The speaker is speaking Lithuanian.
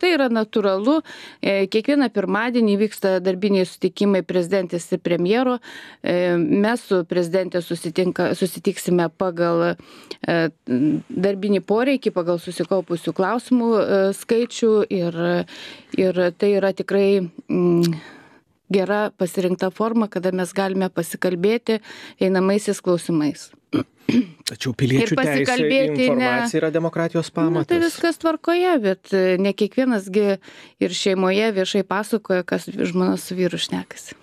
Tai yra natūralu. E, kiekvieną pirmadienį vyksta darbiniai sutikimai prezidentės ir premjero. E, mes su prezidentė susitinka, susitiksime pagal e, darbinį poreikį, pagal susikaupusių klausimų skaičių ir, ir tai yra tikrai... Mm, gera pasirinkta forma, kada mes galime pasikalbėti einamaisiais klausimais. Tačiau piliečių teisė informacija ne, yra demokratijos pamatas. Na, tai viskas tvarkoje, bet e, ne kiekvienasgi ir šeimoje viešai pasakoja, kas žmona su vyru šnekasi.